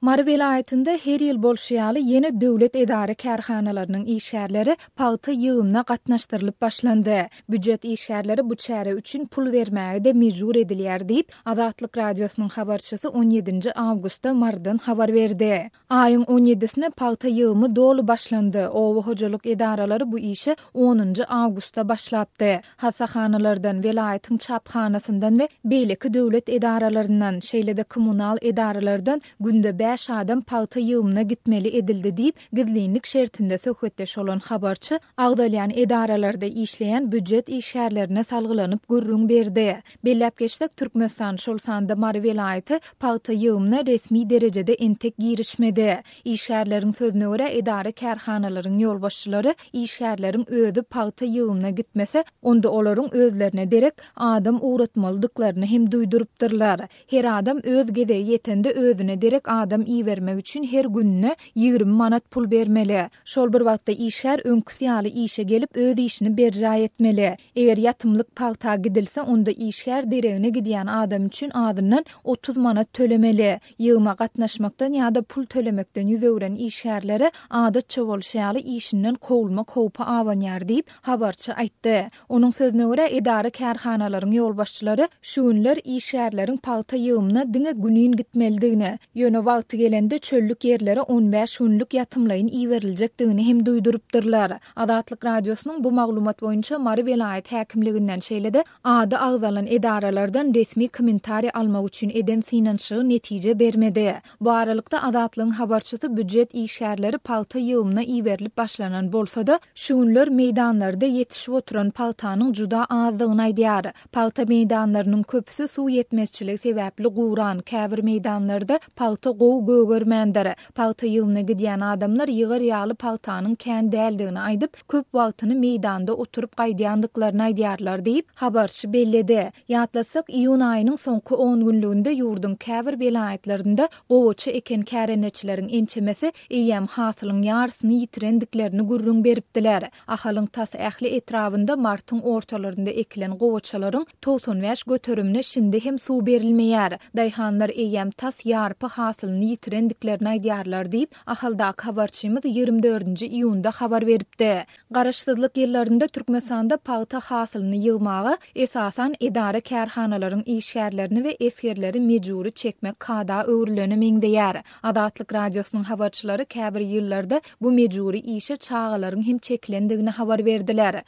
Marvel aýtynda her yıl bolşyaly yeni dövlet edari kärhanalarynyň işärleri palta ýygyna gatnaşdyrylyp başlandy. Büdjet işärleri bu çäre üçin pul bermäge de mejbur edilýär deyip, Adatlyk radiosynyň habarçysy 17-nji awgustda mardan habar berdi. Aýyň 17-sinde pagty ýygyny dolu başlandy. Owa hojalyk edaralary bu işi 10-njy awgustda başlapdy. Hasahanalardan welaýatyň çapxanasyndan we beýleki döwlet edaralarından, şeýle-de kommunal edaralardan günde 5 bäş adam paýta ýygyna gitmeli edildi diýip gizlinlik şertinde söhbetde şolan habarçy agdalyan edaralarda işleýän büdjet işgärlerine salgylanyp gürrüň berdi. Belläp geçdik Türkmenistan şol sanda Marvelaýaty paýta ýygyna resmi derejede entek girişmedi. Işgärleriň sözüne görä edara kärhanalaryň ýolbaşçylary işgärleriň öýüdi paýta ýygyna gitmese onda olaryň özlerine derek adam uğratmalydyklaryny hem duýdurupdyrlar. Her adam öz gede ýetende özüne derek adam adam iyi vermek üçün her günnü 20 manat pul BERMELI. Şol bir vaqtda işgär önküsiyali işe gelip öz işini berja etmeli. Eger yatımlık PALTA gidilse onda işher direğine gidiyan adam üçün adından 30 manat tölemeli. Yığma katnaşmaktan ya da pul tölemekten yüz öğren işherlere adı çoğul işinden kovulma kovpa avan yer deyip habarçı aytdı. Onun sözüne göre edari kerhanaların yolbaşçıları şunlar işgärlerin pagta yığımına dine günün gitmeldiğine. Yönü wagty gelende çöllük yerlere 15 günlük yatımlayın iwerilecekdigini hem duydurupdyrlar. Adatlyk radiosynyň bu maglumat boýunça Mary Velayet häkimliginden şeýlede ady agzalan edaralardan resmi kommentari almak üçin eden synançy netije bermedi. Bu aralykda adatlyň habarçyty büdjet işgärleri palta ýygymyna iwerilip başlanan bolsa da, şuňlar meýdanlarda ýetişip oturan paltanyň juda azlygyny aýdýar. Palta meýdanlarynyň köpüsi suw yetmezçilik sebäpli gowran, käbir meýdanlarda palta go Oğul Palta mendere, pahtı adamlar yığır yağlı pahtanın kendi eldiğini aydıp, köp vaktını meydanda oturup kaydiyandıklarını aydiyarlar deyip, haberçı bellede. Yatlasak, iyon ayının sonku 10 günlüğünde yurdun kevir belayetlerinde oğulçı eken kereneçilerin ençemesi iyem hasılın yarısını yitirendiklerini gürrün beriptiler. Ahalın tas ehli etrafında martın ortalarında ekilen oğulçaların tosun veş götürümüne şimdi hem su berilmeyer. Dayhanlar iyem tas yarpı hasılın ýeni ýitirendiklerini aýdýarlar diýip ahalda habarçymyz 24-nji iýunda habar beripdi. Garaşsyzlyk ýyllarynda Türkmenistanda paýta hasylyny ýygmagy esasan edara kärhanalaryň işgärlerini we eskerleri mejuri çekmek kada öwrülenim ýar. Adatlyk radiosynyň habarçylary käbir ýyllarda bu mejuri işe çağalaryň hem çeklendigini habar berdiler.